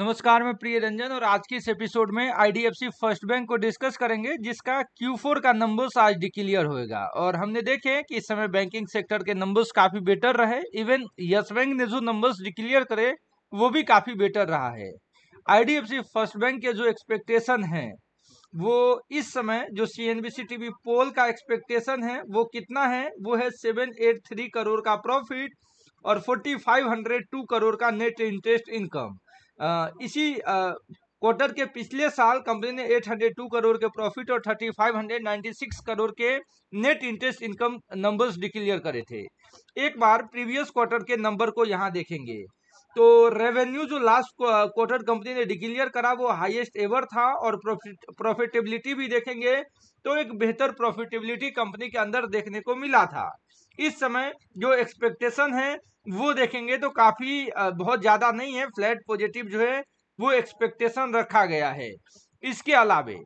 नमस्कार मैं प्रिय रंजन और आज के इस एपिसोड में आईडीएफसी फर्स्ट बैंक को डिस्कस करेंगे जिसका Q4 का नंबर्स आज डिक्लियर होएगा और हमने देखे कि इस समय बैंकिंग सेक्टर के नंबर्स काफी बेटर रहे इवन यस बैंक ने जो नंबर्स डिक्लियर करे वो भी काफी बेटर रहा है आईडीएफसी फर्स्ट बैंक के जो एक्सपेक्टेशन है वो इस समय जो सी एन पोल का एक्सपेक्टेशन है वो कितना है वो है सेवन एट थ्री करोड़ का प्रॉफिट और forty five hundred two crore का नेट इंटरेस्ट इनकम इसी क्वार्टर के पिछले साल कंपनी ने 802 करोड़ के प्रॉफिट और 3596 करोड़ के net interest income numbers declare करे थे एक बार प्रीवियस क्वार्टर के नंबर को यहाँ देखेंगे तो रेवेन्यू जो लास्ट क्वार्टर कंपनी ने डिक्लेयर करा वो हाईएस्ट एवर था और प्रॉफिटेबिलिटी भी देखेंगे तो एक बेहतर प्रॉफिटेबिलिटी कंपनी के अंदर देखने को मिला था इस समय जो एक्सपेक्टेशन है वो देखेंगे तो काफी बहुत ज्यादा नहीं है फ्लैट पॉजिटिव जो है वो एक्सपेक्टेशन रखा गया है इसके अलावे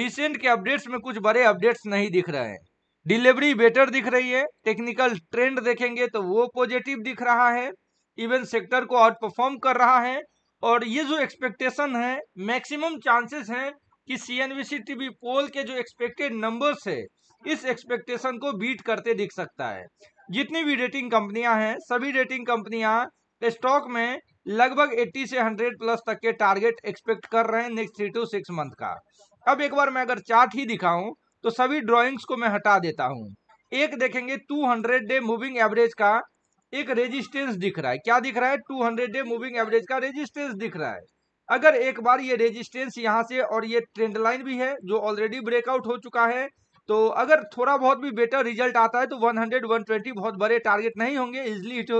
रिसेंट के अपडेट्स में कुछ बड़े अपडेट्स नहीं दिख रहे हैं डिलीवरी बेटर दिख रही है टेक्निकल ट्रेंड देखेंगे तो वो पॉजिटिव दिख रहा है इवन सेक्टर को आउट परफॉर्म कर रहा है और ये जो एक्सपेक्टेशन है मैक्सिमम चांसेस हैं कि C N V C V poll के जो एक्सपेक्टेड नंबर्स है इस एक्सपेक्टेशन को बीट करते दिख सकता है जितनी भी रेटिंग कंपनियां हैं सभी रेटिंग कंपनियां स्टॉक में लगभग 80 से 100 प्लस तक के टारगेट एक्सपेक्ट कर रहे हैं next three two six month का अब एक बार मैं अगर चार्ट ही दिखाऊं तो सभी ड्रॉइंग्स को मैं हटा देता हूं एक देखेंगे 200 डे मूविंग एवरेज का एक रेजिस्टेंस दिख रहा है क्या दिख रहा है two hundred day moving average का रेजिस्टेंस दिख रहा है अगर एक बार ये रेजिस्टेंस यहाँ से और ये ट्रेंड लाइन भी है जो ऑलरेडी ब्रेकआउट हो चुका है तो अगर थोड़ा बहुत भी बेटर रिजल्ट आता है तो 100 120 बहुत बड़े टारगेट नहीं होंगे इजिली इट